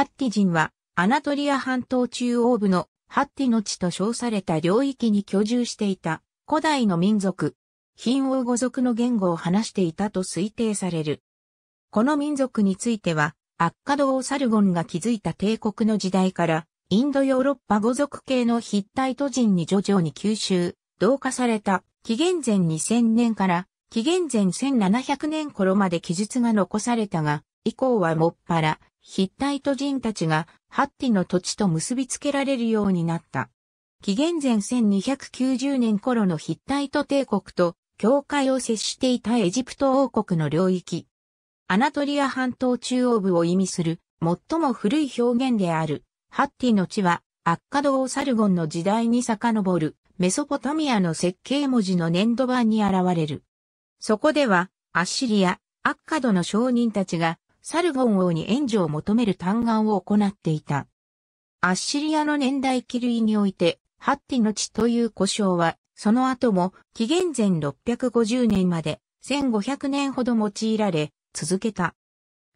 ハッティ人は、アナトリア半島中央部のハッティの地と称された領域に居住していた古代の民族、貧王語族の言語を話していたと推定される。この民族については、アッカドオサルゴンが築いた帝国の時代から、インドヨーロッパ語族系のヒッタイト人に徐々に吸収、同化された、紀元前2000年から、紀元前1700年頃まで記述が残されたが、以降はもっぱら、ヒッタイト人たちがハッティの土地と結びつけられるようになった。紀元前1290年頃のヒッタイト帝国と境界を接していたエジプト王国の領域。アナトリア半島中央部を意味する最も古い表現であるハッティの地はアッカドオサルゴンの時代に遡るメソポタミアの設計文字の粘土板に現れる。そこではアッシリア、アッカドの商人たちがサルゴン王に援助を求める嘆願を行っていた。アッシリアの年代記類において、ハッティの地という呼称は、その後も紀元前650年まで1500年ほど用いられ続けた。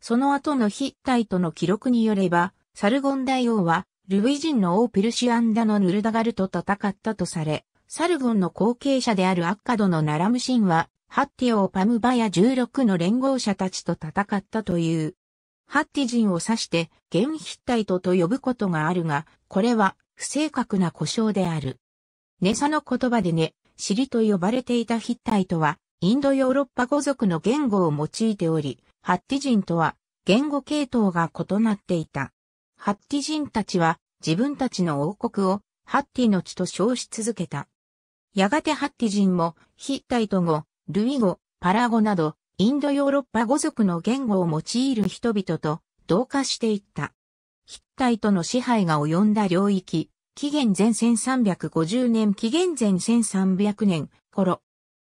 その後のヒッタイトの記録によれば、サルゴン大王は、ルイ人の王ペルシアンダのヌルダガルと戦ったとされ、サルゴンの後継者であるアッカドのナラムシンは、ハッティオーパムバヤ16の連合者たちと戦ったという。ハッティ人を指して、ゲンヒッタイトと呼ぶことがあるが、これは不正確な故障である。ネサの言葉でね、尻と呼ばれていたヒッタイトは、インドヨーロッパ語族の言語を用いており、ハッティ人とは言語系統が異なっていた。ハッティ人たちは自分たちの王国をハッティの地と称し続けた。やがてハッティ人もヒッタイト語、ルイ語、パラ語など、インドヨーロッパ語族の言語を用いる人々と同化していった。ヒッタイとの支配が及んだ領域、紀元前1350年紀元前1300年頃。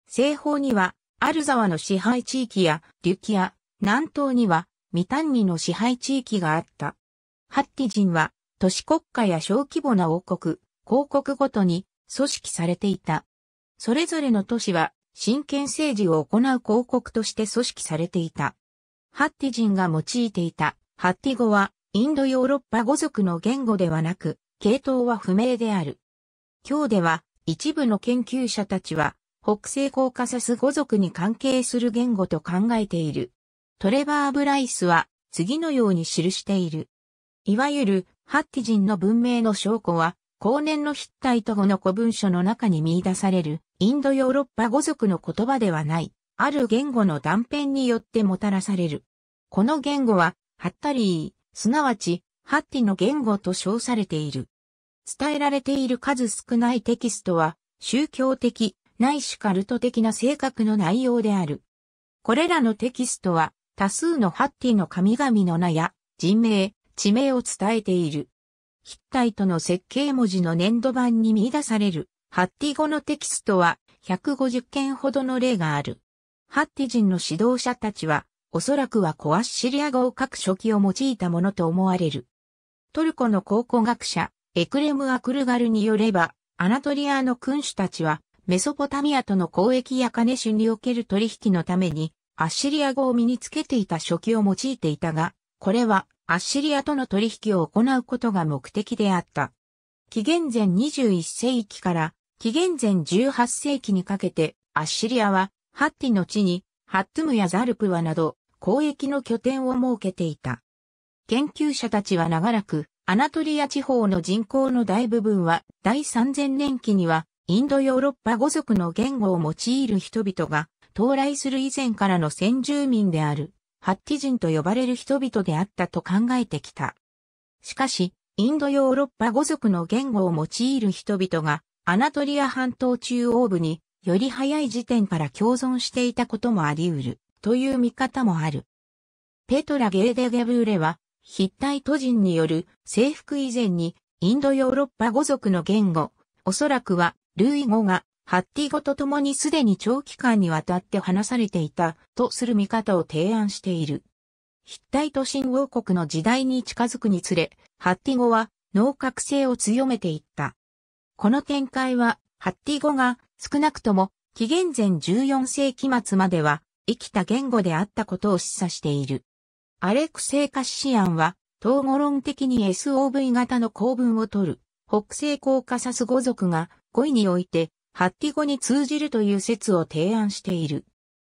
西方には、アルザワの支配地域や、リュキア、南東には、ミタンニの支配地域があった。ハッティ人は、都市国家や小規模な王国、公国ごとに組織されていた。それぞれの都市は真剣政治を行う広告として組織されていた。ハッティ人が用いていたハッティ語はインドヨーロッパ語族の言語ではなく、系統は不明である。今日では一部の研究者たちは北西コーカサス語族に関係する言語と考えている。トレバー・ブライスは次のように記している。いわゆるハッティ人の文明の証拠は後年のヒッタイト語の古文書の中に見出される、インドヨーロッパ語族の言葉ではない、ある言語の断片によってもたらされる。この言語は、ハッタリー、すなわち、ハッティの言語と称されている。伝えられている数少ないテキストは、宗教的、ないしカルト的な性格の内容である。これらのテキストは、多数のハッティの神々の名や、人名、地名を伝えている。ヒッタイトの設計文字の粘土板に見出される、ハッティ語のテキストは150件ほどの例がある。ハッティ人の指導者たちは、おそらくはコアッシリア語を書く書記を用いたものと思われる。トルコの考古学者、エクレム・アクルガルによれば、アナトリアの君主たちは、メソポタミアとの交易や金種における取引のために、アッシリア語を身につけていた書記を用いていたが、これはアッシリアとの取引を行うことが目的であった。紀元前21世紀から紀元前18世紀にかけて、アッシリアは、ハッティの地に、ハットゥムやザルプワなど、交易の拠点を設けていた。研究者たちは長らく、アナトリア地方の人口の大部分は、第3000年期には、インドヨーロッパ語族の言語を用いる人々が、到来する以前からの先住民である。ハッティ人と呼ばれる人々であったと考えてきた。しかし、インドヨーロッパ語族の言語を用いる人々が、アナトリア半島中央部により早い時点から共存していたこともあり得る、という見方もある。ペトラ・ゲーデ・ゲブーレは、ヒッタイト人による征服以前に、インドヨーロッパ語族の言語、おそらくは、ルイ語がハッティ語と共にすでに長期間にわたって話されていたとする見方を提案している。ヒッタイト新王国の時代に近づくにつれ、ハッティ語は脳覚性を強めていった。この展開は、ハッティ語が少なくとも紀元前14世紀末までは生きた言語であったことを示唆している。アレクセイ・カッシアンは、統合論的に SOV 型の構文を取る、北西コーカサス語族が語彙においてハッティ語に通じるという説を提案している。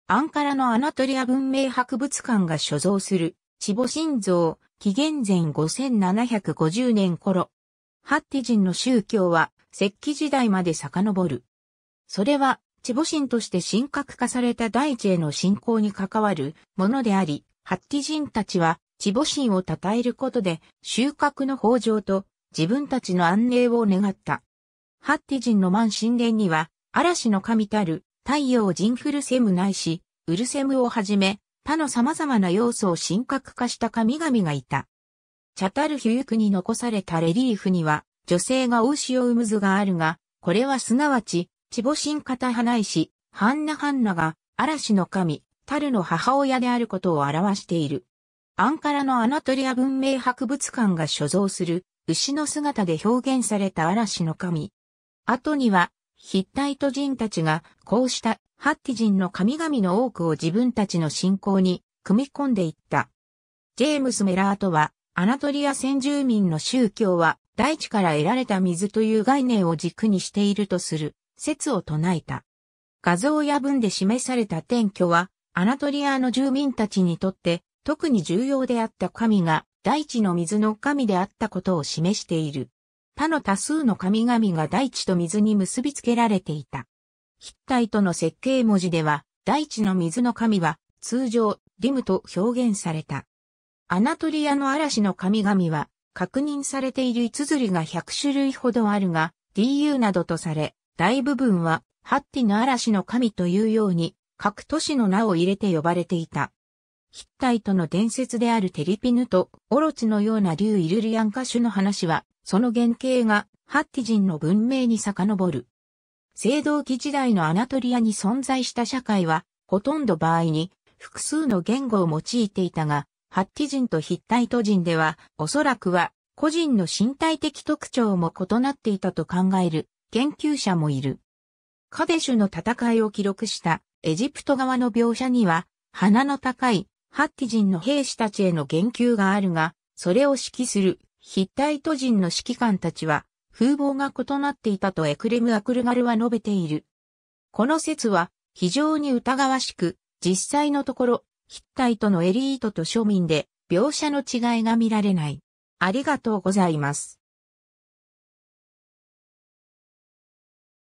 アンカラのアナトリア文明博物館が所蔵する、チボ神像、紀元前5750年頃。ハッティ人の宗教は、石器時代まで遡る。それは、チボ神として神格化された大地への信仰に関わるものであり、ハッティ人たちは、チボ神を称えることで、収穫の豊穣と自分たちの安寧を願った。ハッティ人の満神殿には、嵐の神たる、太陽神フルセムないし、ウルセムをはじめ、他の様々な要素を神格化した神々がいた。チャタルヒュークに残されたレリーフには、女性がを産む図があるが、これはすなわち、チボシンカタハナイシ、ハンナハンナが、嵐の神、タルの母親であることを表している。アンカラのアナトリア文明博物館が所蔵する、牛の姿で表現された嵐の神、後には、ヒッタイト人たちが、こうしたハッティ人の神々の多くを自分たちの信仰に組み込んでいった。ジェームス・メラートは、アナトリア先住民の宗教は、大地から得られた水という概念を軸にしているとする説を唱えた。画像や文で示された転居は、アナトリアの住民たちにとって特に重要であった神が大地の水の神であったことを示している。他の多数の神々が大地と水に結びつけられていた。ヒッタイトの設計文字では、大地の水の神は、通常、リムと表現された。アナトリアの嵐の神々は、確認されている五ずりが100種類ほどあるが、DU などとされ、大部分は、ハッティの嵐の神というように、各都市の名を入れて呼ばれていた。ヒッタイトの伝説であるテリピヌとオロチのような竜イルリアン歌手の話は、その原型がハッティ人の文明に遡る。青銅器時代のアナトリアに存在した社会は、ほとんど場合に複数の言語を用いていたが、ハッティ人とヒッタイト人では、おそらくは個人の身体的特徴も異なっていたと考える研究者もいる。カデシュの戦いを記録したエジプト側の描写には、鼻の高いハッティ人の兵士たちへの言及があるが、それを指揮するヒッタイト人の指揮官たちは、風貌が異なっていたとエクレム・アクルガルは述べている。この説は非常に疑わしく、実際のところ、ヒッタイトのエリートと庶民で描写の違いが見られない。ありがとうございます。